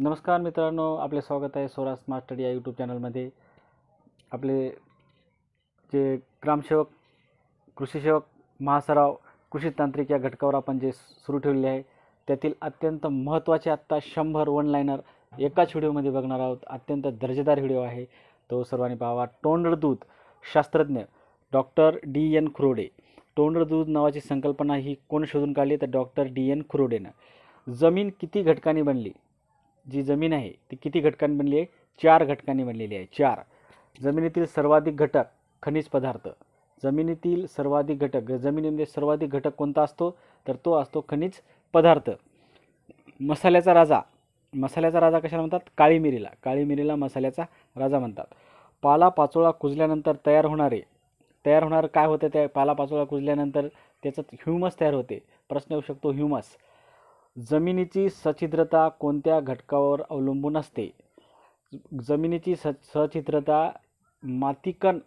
नमस्कार मित्रांनो आपले स्वागत आहे स्वराज स्मार्ट स्टडी या यूट्यूब चॅनलमध्ये आपले जे ग्रामसेवक कृषीसेवक महासराव कृषी तांत्रिक या घटकावर आपण जे सुरू ठेवले आहे त्यातील अत्यंत महत्त्वाचे आत्ता शंभर वन लायनर एकाच व्हिडिओमध्ये बघणार आहोत अत्यंत दर्जेदार व्हिडिओ आहे तो सर्वांनी पाहावा तोंडळदूत शास्त्रज्ञ डॉक्टर डी एन खुरोडे तोंडळदूत नावाची संकल्पना ही कोण शोधून काढली तर डॉक्टर डी एन खुरोडेनं जमीन किती घटकांनी बनली जी जमीन आहे ती किती घटकांनी बनली आहे चार घटकांनी बनलेली आहे चार जमिनीतील सर्वाधिक घटक खनिज पदार्थ जमिनीतील सर्वाधिक घटक जमिनीमध्ये सर्वाधिक घटक कोणता असतो तर तो असतो खनिज पदार्थ मसाल्याचा राजा मसाल्याचा राजा कशाला म्हणतात काळी मिरीला काळी मिरीला मसाल्याचा राजा म्हणतात पाला पाचोळा कुजल्यानंतर तयार होणारे तयार होणार काय होतं त्या पाला पाचोळा कुजल्यानंतर त्याचं ह्युमस तयार होते प्रश्न येऊ शकतो ह्युमस जमिनीची सच्छिद्रता कोणत्या घटकावर अवलंबून असते जमिनीची स माती मातीकण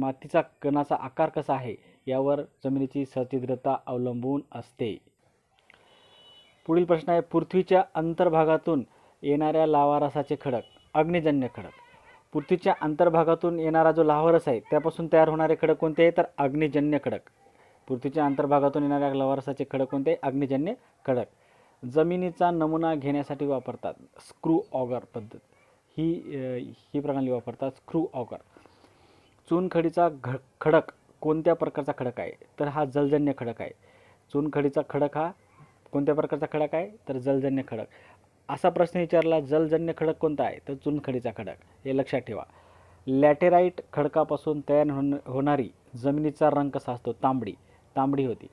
मातीचा कणाचा आकार कसा आहे यावर जमिनीची सच्छिद्रता अवलंबून असते पुढील प्रश्न आहे पृथ्वीच्या अंतर्भागातून येणाऱ्या लावारसाचे खडक अग्निजन्य खडक पृथ्वीच्या अंतर्भागातून येणारा जो लावारस आहे त्यापासून तयार होणारे खडक कोणते आहे तर अग्निजन्य खडक पृथ्वीच्या अंतर्भागातून येणाऱ्या लावारसाचे खडक कोणते अग्निजन्य खडक जमिनीचा नमुना घेण्यासाठी वापरतात स्क्रू ऑगर पद्धत ही ही प्रणाली वापरतात स्क्रू ऑगर चुनखडीचा घ खडक कोणत्या प्रकारचा खडक आहे तर हा जलजन्य खडक आहे चुनखडीचा खडक हा कोणत्या प्रकारचा खडक आहे तर जलजन्य खडक असा प्रश्न विचारला जलजन्य खडक कोणता आहे तर चुनखडीचा खडक हे लक्षात ठेवा लॅटेराईट खडकापासून तयार होण होणारी जमिनीचा रंग कसा असतो तांबडी तांबडी होती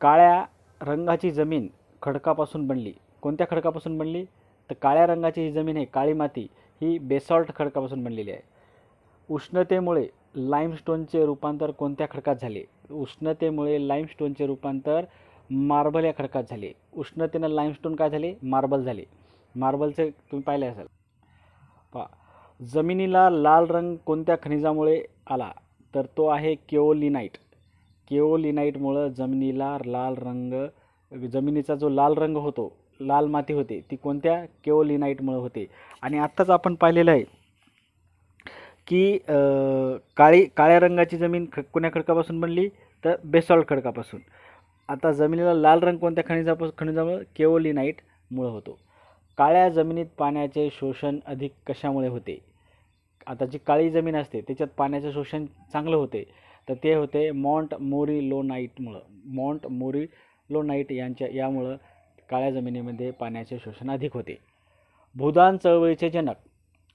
काळ्या रंगाची जमीन खडकापासून बनली कोणत्या खडकापासून बनली तर काळ्या रंगाची ही जमीन आहे काळी माती ही बेसॉल्ट खडकापासून बनलेली आहे उष्णतेमुळे लाईमस्टोनचे रूपांतर कोणत्या खडकात झाले उष्णतेमुळे लाईमस्टोनचे रूपांतर मार्बल या खडकात झाले उष्णतेनं लाईमस्टोन काय झाले मार्बल झाले मार्बलचे तुम्ही पाहिले असाल पा जमिनीला लाल रंग कोणत्या खनिजामुळे आला तर तो आहे केओलिनाईट केओलिनाईटमुळं जमिनीला लाल रंग जमिनीचा जो लाल रंग होतो लाल माती होते ती कोणत्या केओलिनाईटमुळं होते आणि आत्ताच आपण पाहिलेलं आहे की काळी काळ्या रंगाची जमीन ख कोण्या खडकापासून बनली तर बेसॉल्ट खडकापासून आता जमिनीला लाल रंग कोणत्या खनिजापासून खनिजामुळं केओलिनाईटमुळं होतो काळ्या जमिनीत पाण्याचे शोषण अधिक कशामुळे होते आता जी काळी जमीन असते त्याच्यात पाण्याचं शोषण चांगलं होते तर ते होते मॉन्ट मोरी नाईटमुळं मॉन्ट मोरी नाईट यांच्या यामुळं काळ्या जमिनीमध्ये पाण्याचे शोषण अधिक होते भूदान चळवळीचे जनक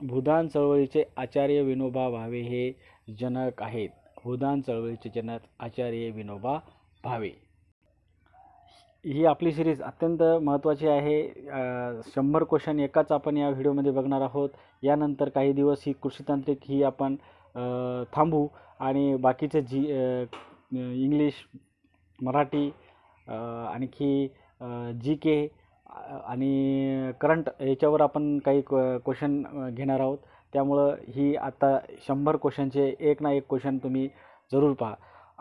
भूदान चळवळीचे आचार्य विनोबा भावे हे जनक आहेत भूदान चळवळीचे जनक आचार्य विनोबा भावे ही आपली सिरीज अत्यंत महत्त्वाची आहे शंभर क्वेश्चन एकाच आपण या व्हिडिओमध्ये बघणार आहोत यानंतर काही दिवस ही तांत्रिक ही आपण थांबू आणि बाकीचे जी इंग्लिश मराठी आणखी जी के आणि करंट याच्यावर आपण काही क्वेश्चन घेणार आहोत त्यामुळं ही आत्ता शंभर क्वेश्चनचे एक ना एक क्वेश्चन तुम्ही जरूर पहा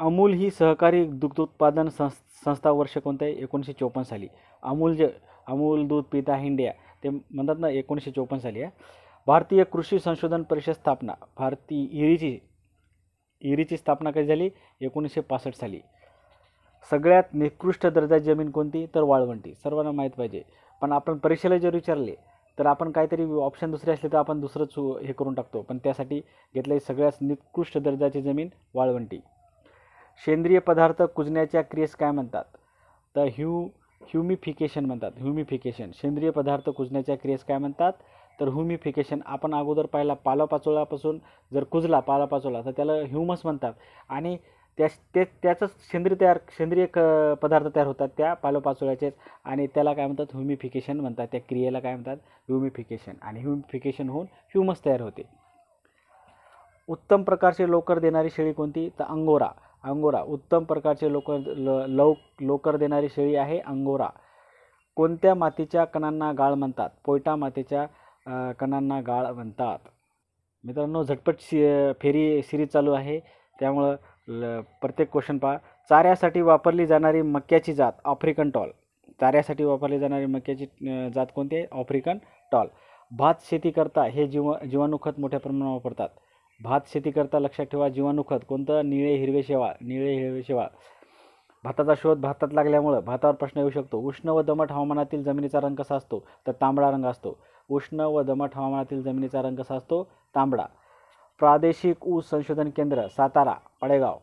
अमूल ही सहकारी उत्पादन संस् संस्था वर्ष कोणतं आहे एकोणीसशे चोपन्न साली अमूल जे अमूल दूध पिता इंडिया ते म्हणतात ना एकोणीसशे चोपन्न साली आहे भारतीय कृषी संशोधन परिषद स्थापना भारतीय इरीची इरीची स्थापना कधी झाली एकोणीसशे पासष्ट साली सगळ्यात निकृष्ट दर्जाची जमीन कोणती तर वाळवंटी सर्वांना माहीत पाहिजे पण आपण परीक्षेला जर विचारले तर आपण काहीतरी ऑप्शन दुसरे असले तर आपण दुसरंच हे करून टाकतो पण त्यासाठी घेतलेली सगळ्यात निकृष्ट दर्जाची जमीन वाळवंटी सेंद्रिय पदार्थ कुजण्याच्या क्रियेस काय म्हणतात तर ह्यू ह्युमिफिकेशन म्हणतात ह्युमिफिकेशन सेंद्रिय पदार्थ कुजण्याच्या क्रियेस काय म्हणतात तर ह्युमिफिकेशन आपण अगोदर पाहिला पालापाचोळापासून जर कुजला पालापाचोळा तर त्याला ह्युमस म्हणतात आणि त्या ते त्याचंच सेंद्रिय तयार सेंद्रिय क पदार्थ तयार होतात त्या पालोपाचोळ्याचेच आणि त्याला काय म्हणतात ह्युमिफिकेशन म्हणतात त्या क्रियेला काय म्हणतात ह्युमिफिकेशन आणि ह्युमिफिकेशन होऊन ह्युमस तयार होते उत्तम प्रकारचे लोकर देणारी शेळी कोणती तर अंगोरा अंगोरा उत्तम प्रकारचे लोकर लव लोकर देणारी शेळी आहे अंगोरा कोणत्या मातीच्या कणांना गाळ म्हणतात पोयटा मातीच्या कणांना गाळ म्हणतात मित्रांनो झटपट सी फेरी सिरीज चालू आहे त्यामुळं प्रत्येक क्वेश्चन पहा चाऱ्यासाठी वापरली जाणारी मक्याची जात आफ्रिकन टॉल चाऱ्यासाठी वापरली जाणारी मक्याची जात कोणती आहे आफ्रिकन टॉल भात शेती करता हे जीव जीवाणुखत मोठ्या प्रमाणात वापरतात भात शेती करता लक्षात ठेवा जीवाणुखत कोणतं निळे हिरवे शेवा निळे हिरवे शेवा भाताचा शोध भातात लागल्यामुळं भातावर प्रश्न येऊ शकतो उष्ण व दमट हवामानातील जमिनीचा रंग कसा असतो तर तांबडा रंग असतो उष्ण व दमट हवामानातील जमिनीचा रंग कसा असतो तांबडा प्रादेशिक ऊस संशोधन केंद्र सातारा पडेगाव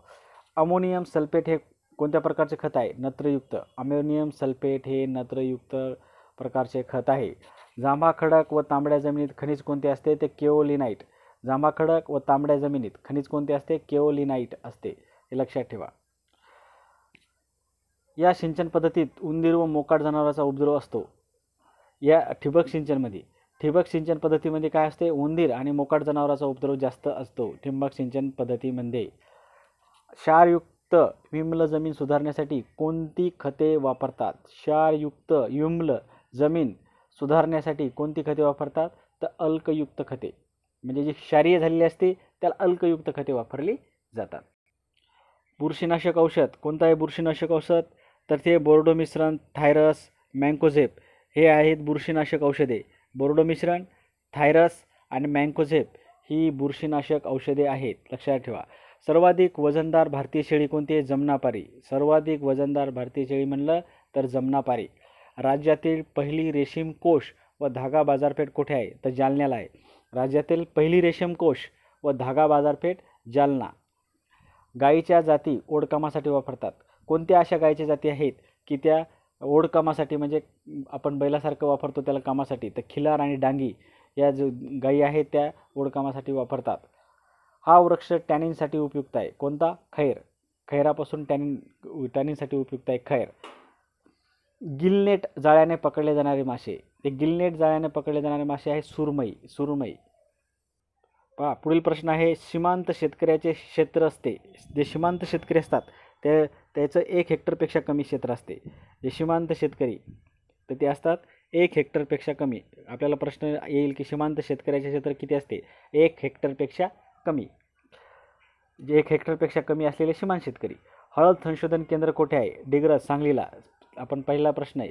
अमोनियम सल्फेट हे कोणत्या प्रकारचे खत आहे नत्रयुक्त अमोनियम सल्फेट हे नत्रयुक्त प्रकारचे खत आहे जांभा खडक व तांबड्या जमिनीत खनिज कोणते असते ते केओलिनाईट जांभा खडक व तांबड्या जमिनीत खनिज कोणते असते केओलिनाईट असते हे लक्षात ठेवा या सिंचन पद्धतीत उंदीर व मोकाट जनावरांचा उपद्रव असतो या ठिबक सिंचनमध्ये ठिबक सिंचन पद्धतीमध्ये काय असते उंदीर आणि मोकाट जनावराचा उपद्रव जास्त असतो ठिबक सिंचन पद्धतीमध्ये क्षारयुक्त विम्ल जमीन सुधारण्यासाठी कोणती खते वापरतात क्षारयुक्त विम्ल जमीन सुधारण्यासाठी कोणती खते वापरतात तर अल्कयुक्त खते म्हणजे जी क्षारीय झालेली असते त्याला अल्कयुक्त खते वापरली जातात बुरशीनाशक औषध कोणतं आहे बुरशीनाशक औषध तर ते बोर्डो मिश्रण थायरस मँकोझेप हे आहेत बुरशीनाशक औषधे बोर्डो मिश्रण थायरस आणि मँकोझेप ही बुरशीनाशक औषधे आहेत लक्षात ठेवा सर्वाधिक वजनदार भारतीय शेळी कोणती आहे जमनापारी सर्वाधिक वजनदार भारतीय शेळी म्हणलं तर जमनापारी राज्यातील पहिली रेशीम कोष व धागा बाजारपेठ कुठे आहे तर जालन्याला आहे राज्यातील पहिली रेशीम कोष व धागा बाजारपेठ जालना गायीच्या जाती ओडकामासाठी वापरतात कोणत्या अशा गायीच्या जाती आहेत की त्या ओढकामासाठी म्हणजे आपण बैलासारखं वापरतो त्याला कामासाठी तर खिलार आणि डांगी या जो गायी आहेत त्या ओढकामासाठी वापरतात हा वृक्ष टॅनिनसाठी उपयुक्त आहे कोणता खैर खैरापासून टॅनिन टॅनिनसाठी उपयुक्त आहे खैर गिलनेट जाळ्याने पकडले जाणारे मासे ते गिलनेट जाळ्याने पकडले जाणारे मासे आहे सुरमई सुरमई पहा पुढील प्रश्न आहे सीमांत शेतकऱ्याचे क्षेत्र असते जे सीमांत शेतकरी असतात त्या त्याचं एक हेक्टरपेक्षा कमी क्षेत्र असते जे सीमांत शेतकरी तर ते असतात एक हेक्टरपेक्षा कमी आपल्याला प्रश्न येईल की सीमांत शेतकऱ्याचे क्षेत्र किती असते एक हेक्टरपेक्षा कमी जे एक हेक्टरपेक्षा कमी असलेले सीमांत शेतकरी हळद संशोधन केंद्र कुठे आहे डिग्रस सांगलीला आपण पहिला प्रश्न आहे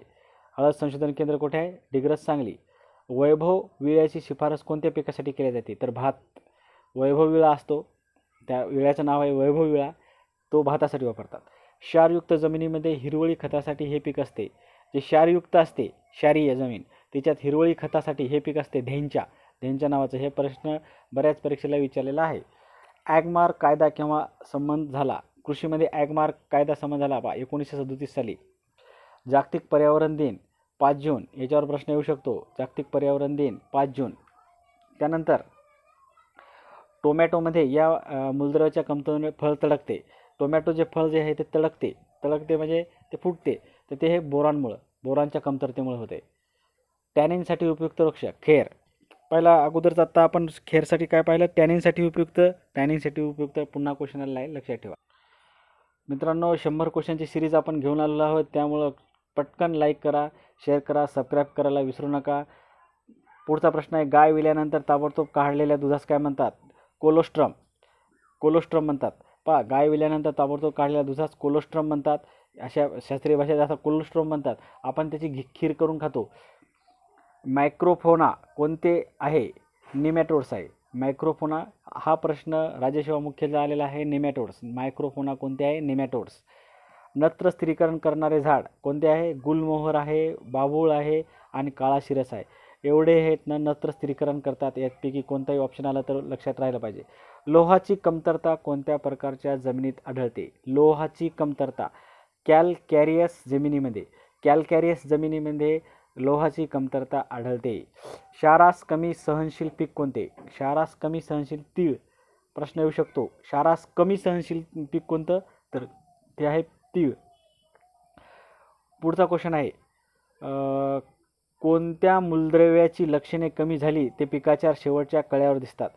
हळद संशोधन केंद्र कुठे आहे डिग्रज सांगली वैभव विळ्याची शिफारस कोणत्या पिकासाठी केली जाते तर भात वैभव विळा असतो त्या विळ्याचं नाव आहे वैभव विळा तो भातासाठी वापरतात क्षारयुक्त जमिनीमध्ये हिरवळी खतासाठी हे पीक असते जे क्षारयुक्त असते क्षारीय जमीन त्याच्यात हिरवळी खतासाठी हे पीक असते धेंच्या धेंच्या नावाचं हे प्रश्न बऱ्याच परीक्षेला विचारलेला आहे ॲगमार्क कायदा केव्हा संबंध झाला कृषीमध्ये ॲगमार्क कायदा संबंध झाला बा एकोणीसशे सदोतीस साली जागतिक पर्यावरण दिन पाच जून याच्यावर प्रश्न येऊ शकतो जागतिक पर्यावरण दिन पाच जून त्यानंतर टोमॅटोमध्ये या मूलद्रव्याच्या कमतरने फळ तडकते टोमॅटोचे फळ जे आहे ते तडकते तडकते म्हणजे ते फुटते तर ते हे बोरांमुळं बोरांच्या कमतरतेमुळे होते टॅनिनसाठी उपयुक्त वृक्ष खेर पहिला अगोदरच आत्ता आपण खेरसाठी काय पाहिलं टॅनिनसाठी उपयुक्त टॅनिनसाठी उपयुक्त पुन्हा क्वेश्चन आलेला आहे लक्षात ठेवा मित्रांनो शंभर क्वेश्चनची सिरीज आपण घेऊन आलेलो आहोत त्यामुळं पटकन लाईक करा शेअर करा सबस्क्राईब करायला विसरू नका पुढचा प्रश्न आहे गाय विल्यानंतर ताबडतोब काढलेल्या दुधास काय म्हणतात कोलोस्ट्रम कोलोस्ट्रम म्हणतात पहा गाय विल्यानंतर ताबडतोब काढलेला दुधास कोलेस्ट्रॉम म्हणतात अशा शास्त्रीय भाषेत असा कोलेस्ट्रॉम म्हणतात आपण त्याची घी खीर करून खातो मायक्रोफोना कोणते आहे निमॅटोड्स आहे मायक्रोफोना हा प्रश्न राजेशिवा मुख्यतः आलेला आहे निमॅटोड्स मायक्रोफोना कोणते आहे निमॅटोड्स नत्र स्त्रीकरण करणारे झाड कोणते आहे गुलमोहर आहे बाभूळ आहे आणि काळा शिरस आहे एवढे आहेत ना नत्र स्थिरीकरण करतात यापैकी कोणताही ऑप्शन आला तर लक्षात राहिलं पाहिजे लोहाची कमतरता कोणत्या प्रकारच्या जमिनीत आढळते लोहाची कमतरता कॅरियस जमिनीमध्ये कॅरियस जमिनीमध्ये लोहाची कमतरता आढळते क्षारास कमी सहनशील पीक कोणते क्षारास कमी सहनशील तीळ प्रश्न येऊ शकतो क्षारास कमी सहनशील पीक कोणतं तर ते आहे तीळ पुढचा क्वेश्चन आहे कोणत्या मूलद्रव्याची लक्षणे कमी झाली ते पिकाच्या शेवटच्या कळ्यावर दिसतात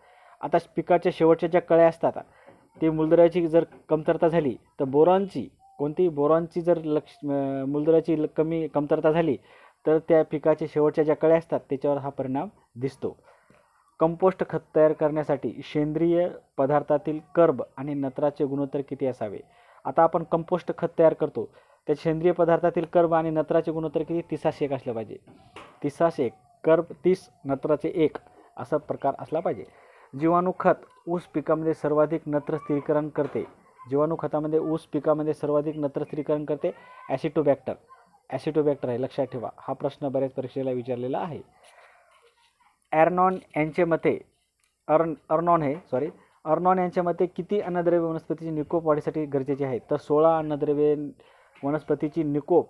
आता पिकाच्या शेवटच्या ज्या कळ्या असतात ते मूलद्रव्याची जर कमतरता झाली तर बोरांची कोणतीही बोरांची जर लक्ष मूलद्रव्याची कमी कमतरता झाली तर त्या पिकाच्या शेवटच्या ज्या कळ्या असतात त्याच्यावर हा परिणाम दिसतो कंपोस्ट खत तयार करण्यासाठी सेंद्रिय पदार्थातील कर्ब आणि नत्राचे गुणोत्तर किती असावे आता आपण कंपोस्ट खत तयार करतो त्या सेंद्रिय पदार्थातील कर्ब आणि नत्राचे गुणोत्तर किती तिसाशे एक असलं पाहिजे तिसाशे एक कर्ब तीस नत्राचे एक असा प्रकार असला पाहिजे जीवाणू खत ऊस पिकामध्ये सर्वाधिक नत्र स्थिरीकरण करते जीवाणू खतामध्ये ऊस पिकामध्ये सर्वाधिक नत्र स्थिरीकरण करते ॲसिटोबॅक्टर ॲसिटोबॅक्टर आहे लक्षात ठेवा हा प्रश्न बऱ्याच परीक्षेला विचारलेला आहे ॲरनॉन यांचे मते अर्न अर्नॉन हे सॉरी अर्नॉन यांच्या मते किती अन्नद्रव्य वनस्पतीचे निकोप वाढीसाठी गरजेचे आहे तर सोळा अन्नद्रव्ये वनस्पतीची निकोप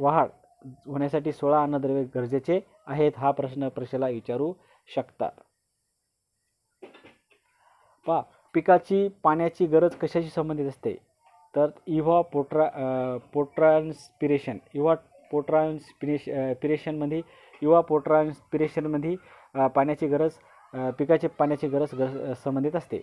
वाढ होण्यासाठी सोळा अन्नद्रव्य गरजेचे आहेत हा प्रश्न परीक्षेला विचारू शकतात पा पिकाची पाण्याची गरज कशाशी संबंधित असते तर evapotranspiration evapotranspiration पिरेशनमध्ये इव्हा पोट्रान्स्पिरेशनमध्ये पाण्याची गरज पिकाची पाण्याची गरज गरज संबंधित असते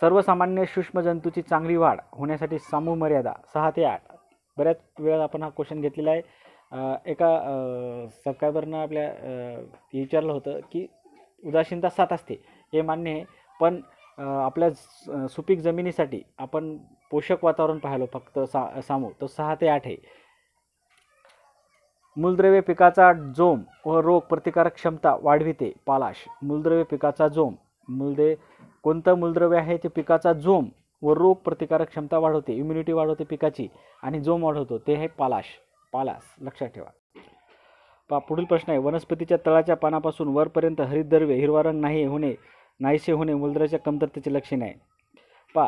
सर्वसामान्य सूक्ष्मजंतूची चांगली वाढ होण्यासाठी सामूह मर्यादा सहा ते आठ बऱ्याच वेळा आपण हा क्वेश्चन घेतलेला आहे एका सबस्क्रायबरनं आपल्या विचारलं होतं की उदासीनता सात असते हे मान्य आहे पण आपल्या सुपीक जमिनीसाठी आपण पोषक वातावरण पाहिलं फक्त सा सामो तर सहा ते आठ आहे मूलद्रव्य पिकाचा जोम व रोग प्रतिकारक क्षमता वाढविते पालाश मूलद्रव्य पिकाचा जोम मूलदे कोणतं मूलद्रव्य आहे ते पिकाचा जोम व रोग प्रतिकारक क्षमता वाढवते इम्युनिटी वाढवते पिकाची आणि जोम वाढवतो ते आहे पालाश पालास लक्षात ठेवा पा पुढील प्रश्न आहे वनस्पतीच्या तळाच्या पानापासून वरपर्यंत हरितद्रव्य हिरवा रंग नाही होणे नाहीसे होणे मूलद्राच्या कमतरतेचे लक्षण आहे पा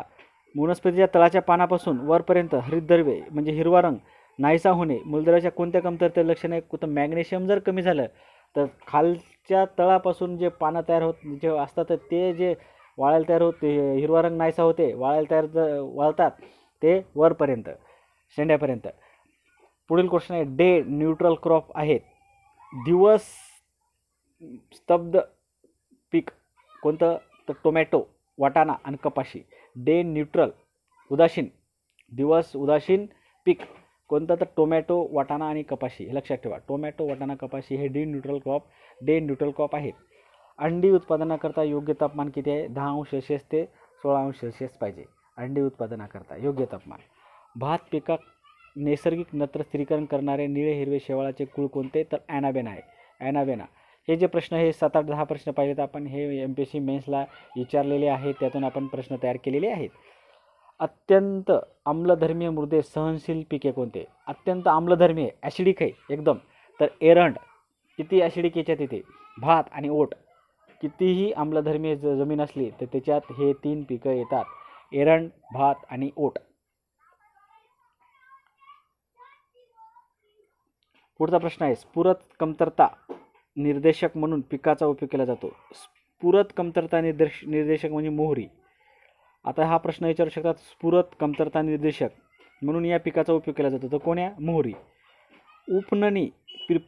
वनस्पतीच्या तळाच्या पानापासून वरपर्यंत हरितद्रव्य म्हणजे हिरवा रंग नाहीसा होणे मूलद्राच्या कोणत्या कमतरतेचे लक्षण आहे कुठं मॅग्नेशियम जर कमी झालं तर खालच्या तळापासून जे पानं तयार होत जे असतात ते जे वाळायला तयार होते हिरवा रंग नाहीसा होते वाळायला तयार ज वाळतात ते वरपर्यंत शेंड्यापर्यंत पुढील क्वेश्चन आहे डे न्यूट्रल क्रॉप आहेत दिवस स्तब्ध पीक कोणतं तर टोमॅटो वाटाणा आणि कपाशी डे न्यूट्रल उदासीन दिवस उदासीन पीक कोणतं तर टोमॅटो वाटाणा आणि कपाशी लक्षात ठेवा टोमॅटो वाटाणा कपाशी हे day neutral crop day neutral crop आहेत अंडी उत्पादनाकरता योग्य तापमान किती आहे दहा अंश सेल्सिअस ते सोळा अंश सेल्सिअस पाहिजे अंडी उत्पादनाकरता योग्य तापमान भात पिकाक नैसर्गिक नत्र स्थिरीकरण करणारे निळे हिरवे शेवाळाचे कुळ कोणते तर ॲनाबेना आहे ॲनाबेना हे जे प्रश्न हे सात आठ दहा प्रश्न पाहिजेत आपण हे एम पी एस सी मेन्सला विचारलेले आहे त्यातून आपण प्रश्न तयार केलेले आहेत अत्यंत आम्लधर्मीय मृदे सहनशील पिके कोणते अत्यंत आम्लधर्मीय ॲसिडिक आहे एकदम तर एरंड किती ॲसिडिक याच्यात येते भात आणि ओट कितीही आम्लधर्मी ज जमीन असली तर त्याच्यात हे तीन पिकं येतात एरण भात आणि ओट पुढचा प्रश्न आहे स्फुरत कमतरता निर्देशक म्हणून पिकाचा उपयोग केला जातो स्फुरत कमतरता निर्देश निर्देशक म्हणजे मोहरी आता हा प्रश्न विचारू शकतात स्फुरत कमतरता निर्देशक म्हणून या पिकाचा उपयोग केला जातो तर कोण्या मोहरी उपननी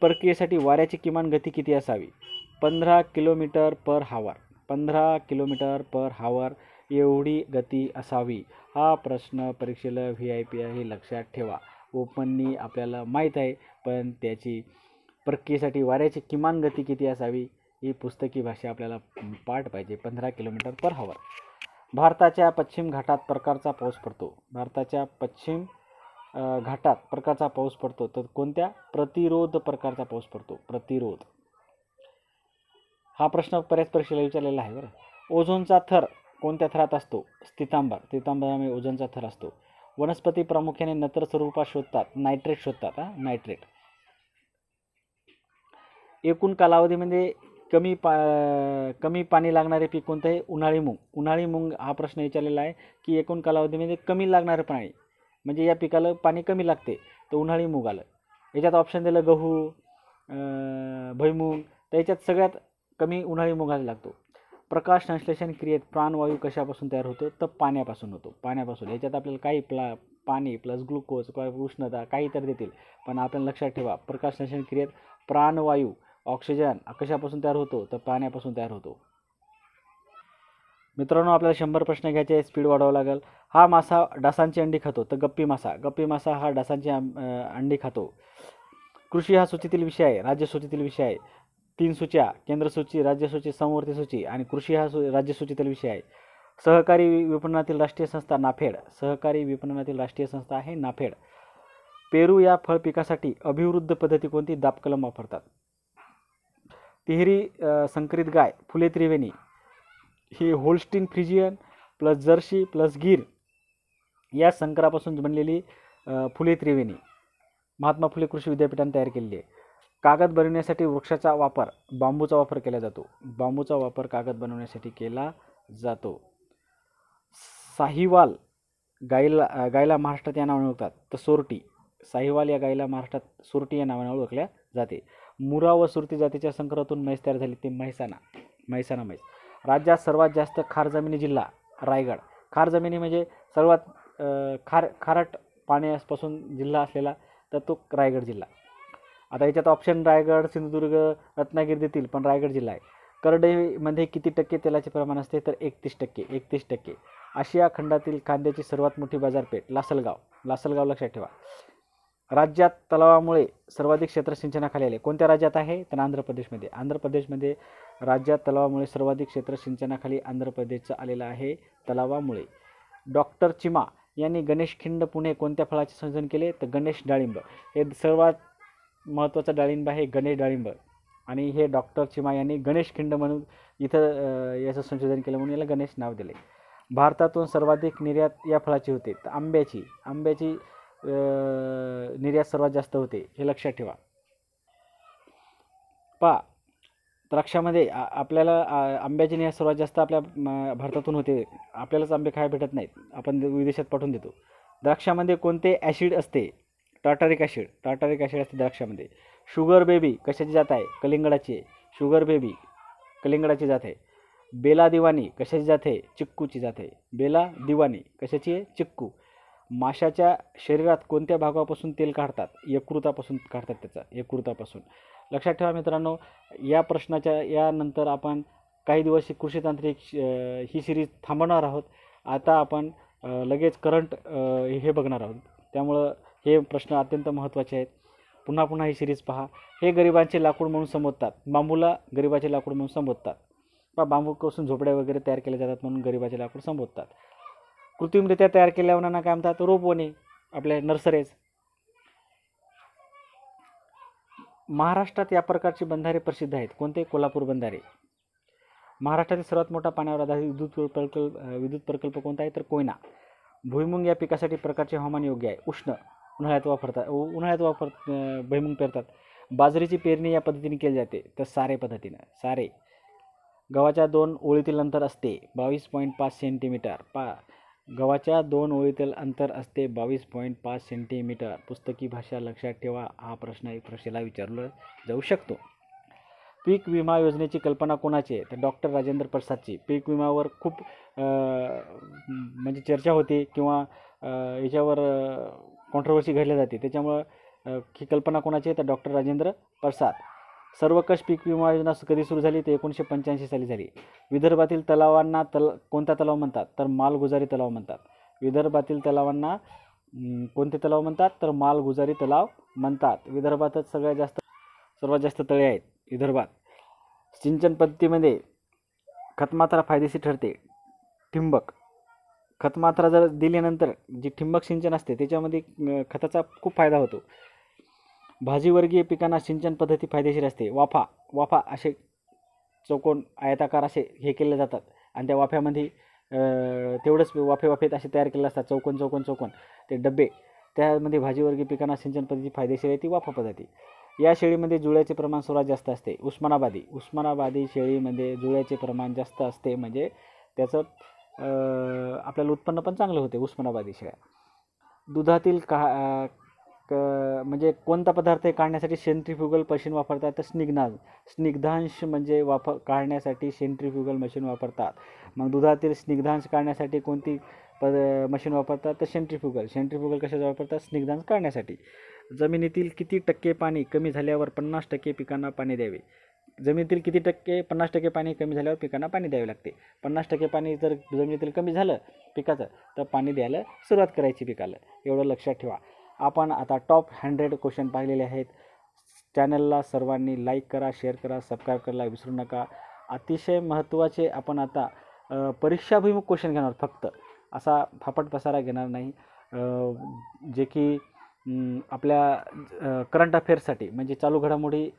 प्रक्रियेसाठी वाऱ्याची किमान गती किती असावी पंधरा किलोमीटर पर हावर पंधरा किलोमीटर पर हावर एवढी गती असावी हा प्रश्न परीक्षेला व्ही आय पी आहे लक्षात ठेवा ओपननी आपल्याला माहीत आहे पण त्याची प्रक्रियेसाठी वाऱ्याची किमान गती किती असावी ही पुस्तकी भाषा आपल्याला पाठ पाहिजे पंधरा किलोमीटर पर हावर भारताच्या पश्चिम घाटात प्रकारचा पाऊस पडतो भारताच्या पश्चिम घाटात प्रकारचा पाऊस पडतो तर कोणत्या प्रतिरोध प्रकारचा पाऊस पडतो प्रतिरोध हा प्रश्न बऱ्याच परीक्षेला विचारलेला आहे बरं ओझोनचा थर कोणत्या थरात असतो स्थितांबर स्थितांबरामुळे म्हणजे ओझोनचा थर असतो वनस्पती प्रामुख्याने नत्र स्वरूपात शोधतात नायट्रेट शोधतात हां नायट्रेट एकूण कालावधीमध्ये म्हणजे कमी पा कमी पाणी लागणारे पीक कोणतं आहे उन्हाळी मूग उन्हाळी मूग हा प्रश्न विचारलेला आहे की एकूण कालावधीमध्ये म्हणजे कमी लागणारं पाणी म्हणजे या पिकाला पाणी कमी लागते तर उन्हाळी मूग आलं याच्यात ऑप्शन दिलं गहू भैमूग तर याच्यात सगळ्यात कमी उन्हाळी मुगाला लागतो प्रकाश संश्लेषण क्रियेत प्राणवायू कशापासून तयार होतो तर पाण्यापासून होतो पाण्यापासून याच्यात आपल्याला काही प्ला पाणी प्लस ग्लुकोज किंवा उष्णता काही तर देतील पण आपण लक्षात ठेवा प्रकाश संश्लेषण क्रियेत प्राणवायू ऑक्सिजन कशापासून तयार होतो तर पाण्यापासून तयार होतो मित्रांनो आपल्याला शंभर प्रश्न घ्यायचे स्पीड वाढवावं लागेल हा मासा डासांची अंडी खातो तर गप्पी मासा गप्पी मासा हा डासांची अंडी खातो कृषी हा सूचीतील विषय आहे राज्य सूचीतील विषय आहे तीन सूच्या केंद्रसूची राज्यसूची समवर्ती सूची आणि कृषी हा सू राज्यसूचीतील विषय आहे सहकारी विपणनातील राष्ट्रीय संस्था नाफेड सहकारी विपणनातील राष्ट्रीय संस्था आहे नाफेड पेरू या फळ पिकासाठी अभिवृद्ध पद्धती कोणती दापकलम वापरतात तिहेरी संकरित गाय फुले त्रिवेणी ही Holstein Friesian plus Jersey plus Gir या संकरापासून बनलेली फुले त्रिवेणी महात्मा फुले कृषी विद्यापीठाने तयार केलेली आहे कागद बनवण्यासाठी वृक्षाचा वापर बांबूचा वापर केला जातो बांबूचा वापर कागद बनवण्यासाठी केला जातो साहिवाल गाईला गायला महाराष्ट्रात या नावाने ओळखतात तर सोरटी साहिवाल या गायला महाराष्ट्रात सोरटी या नावाने ओळखल्या जाते मुरा व सुरती जातीच्या संकरातून म्हैस तयार झाली ते मैसाना मैसाना म्हैस राज्यात सर्वात जास्त खार जमिनी जिल्हा रायगड खार जमिनी म्हणजे सर्वात खार खारट पाण्यापासून जिल्हा असलेला तर तो रायगड जिल्हा आता याच्यात ऑप्शन रायगड सिंधुदुर्ग रत्नागिरी देतील पण रायगड जिल्हा आहे करडईमध्ये किती टक्के तेलाचे प्रमाण असते तर एकतीस टक्के एकतीस टक्के आशिया खंडातील कांद्याची सर्वात मोठी बाजारपेठ लासलगाव लासलगाव लक्षात ठेवा राज्यात तलावामुळे सर्वाधिक क्षेत्र सिंचनाखाली आले कोणत्या राज्यात आहे तर आंध्र प्रदेशमध्ये आंध्र प्रदेशमध्ये राज्यात तलावामुळे सर्वाधिक क्षेत्र सिंचनाखाली आंध्र प्रदेशचं आलेलं आहे तलावामुळे डॉक्टर चिमा यांनी गणेश खिंड पुणे कोणत्या फळाचे संशोधन केले तर गणेश डाळिंब हे सर्वात महत्त्वाचा डाळिंब आहे गणेश डाळिंब आणि हे डॉक्टर चिमा यांनी गणेश खिंड म्हणून इथं याचं संशोधन केलं म्हणून याला गणेश नाव दिले भारतातून सर्वाधिक निर्यात या फळाची होते तर आंब्याची आंब्याची निर्यात सर्वात जास्त होते हे लक्षात ठेवा पा द्राक्षामध्ये आपल्याला आंब्याची निर्यात सर्वात जास्त आपल्या भारतातून होते आपल्यालाच आंबे खायला भेटत नाहीत आपण विदेशात पाठवून देतो द्राक्षामध्ये कोणते ॲसिड असते टाटारिक ॲसिड टाटारिक ॲसिड असते द्राक्षामध्ये शुगर बेबी कशाची जात आहे कलिंगडाची आहे शुगर बेबी कलिंगडाची जात आहे बेला दिवाणी कशाची जात आहे चिक्कूची जात आहे बेला दिवाणी कशाची आहे चिक्कू माशाच्या शरीरात कोणत्या भागापासून तेल काढतात यकृतापासून काढतात त्याचा यकृतापासून लक्षात ठेवा मित्रांनो या प्रश्नाच्या यानंतर आपण काही दिवस ही कृषीतांत्रिक ही सिरीज थांबवणार आहोत आता आपण लगेच करंट हे बघणार आहोत त्यामुळं हे प्रश्न अत्यंत महत्त्वाचे आहेत पुन्हा पुन्हा ही सिरीज पहा हे गरिबांचे लाकूड म्हणून संबोधतात बांबूला गरिबाचे लाकूड म्हणून संबोधतात बा बांबू झोपड्या वगैरे तयार केल्या जातात म्हणून गरिबाचे लाकूड संबोधतात कृत्रिमरित्या तयार केल्या वनांना काय म्हणतात रोपवने आपल्या नर्सरीज महाराष्ट्रात या प्रकारची बंधारे प्रसिद्ध आहेत कोणते कोल्हापूर बंधारे महाराष्ट्रातील सर्वात मोठा पाण्यावर आधारित विद्युत प्रकल्प विद्युत प्रकल्प कोणता आहे तर कोयना भुईमुंग या पिकासाठी प्रकारचे हवामान योग्य आहे उष्ण उन्हाळ्यात वापरतात उन्हाळ्यात वापर भुईमुग पेरतात बाजरीची पेरणी या पद्धतीने केली जाते तर सारे पद्धतीनं सारे गव्हाच्या दोन ओळीतील अंतर असते बावीस पॉईंट पाच सेंटीमीटर पा गव्हाच्या दोन ओळीतील अंतर असते बावीस पॉईंट पाच सेंटीमीटर पुस्तकी भाषा लक्षात ठेवा हा प्रश्न एक परीक्षेला विचारला जाऊ शकतो पीक विमा योजनेची कल्पना कोणाची तर डॉक्टर राजेंद्र प्रसादची पीक विमावर खूप म्हणजे चर्चा होते किंवा याच्यावर कॉन्ट्रोवर्सी घडल्या जाते त्याच्यामुळं ही कल्पना कोणाची आहे तर डॉक्टर राजेंद्र प्रसाद सर्वकष पीक विमा योजना कधी सुरू झाली ते एकोणीसशे पंच्याऐंशी साली झाली विदर्भातील तलावांना तल कोणता तलाव म्हणतात तर मालगुजारी तलाव म्हणतात विदर्भातील तलावांना कोणते तलाव म्हणतात तर मालगुजारी तलाव म्हणतात विदर्भातच सगळ्यात जास्त सर्वात जास्त तळे आहेत विदर्भात सिंचन पद्धतीमध्ये खतमात्रा फायदेशीर ठरते ठिंबक खतमात्रा जर दिल्यानंतर जी ठिंबक सिंचन असते त्याच्यामध्ये खताचा खूप फायदा होतो भाजीवर्गीय पिकांना सिंचन पद्धती फायदेशीर असते वाफा वाफा असे चौकोन आयताकार असे हे केले जातात आणि त्या वाफ्यामध्ये तेवढंच वाफे वाफेत असे तयार केले असतात चौकोन चौकोन चौकोन ते डबे त्यामध्ये भाजीवर्गीय पिकांना सिंचन पद्धती फायदेशीर आहे ती वाफा पद्धती या शेळीमध्ये जुळ्याचे प्रमाण सर्वात जास्त असते उस्मानाबादी उस्मानाबादी शेळीमध्ये जुळ्याचे प्रमाण जास्त असते म्हणजे त्याचं आपल्याला उत्पन्न पण चांगलं होते उस्मानाबादी दुधातील का क म्हणजे कोणता पदार्थ हे काढण्यासाठी सेंट्रीफ्युगल मशीन वापरतात तर स्निग्धांश स्निग्धांश म्हणजे वापर काढण्यासाठी सेंट्रीफ्युगल मशीन वापरतात मग दुधातील स्निग्धांश काढण्यासाठी कोणती पद मशीन वापरतात तर सेंट्रीफ्युगल सेंट्रिफ्युगल कशाचं वापरतात स्निग्धांश काढण्यासाठी जमिनीतील किती टक्के पाणी कमी झाल्यावर पन्नास टक्के पिकांना पाणी द्यावे जमिनीतील किती टक्के पन्नास टक्के पाणी कमी झाल्यावर पिकांना पाणी द्यावे लागते पन्नास टक्के पाणी जर जमिनीतील कमी झालं पिकाचं तर पाणी द्यायला सुरुवात करायची पिकाला एवढं लक्षात ठेवा आपण आता टॉप हंड्रेड क्वेश्चन पाहिलेले आहेत चॅनलला सर्वांनी लाईक करा शेअर करा सबस्क्राईब करायला विसरू नका अतिशय महत्त्वाचे आपण आता परीक्षाभिमुख क्वेश्चन घेणार फक्त असा फापट पसारा घेणार नाही जे की आपल्या करंट अफेअर्ससाठी म्हणजे चालू घडामोडी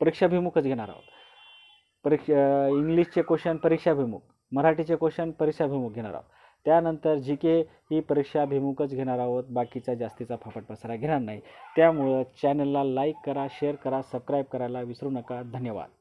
परीक्षाभिमुखच घेणार आहोत परीक्षा इंग्लिशचे क्वेश्चन परीक्षाभिमुख मराठीचे क्वेश्चन परीक्षाभिमुख घेणार आहोत त्यानंतर जी के ही परीक्षाभिमुखच घेणार आहोत बाकीचा जास्तीचा फाफट पसारा घेणार नाही त्यामुळं चॅनलला लाईक करा शेअर करा सबस्क्राईब करायला विसरू नका धन्यवाद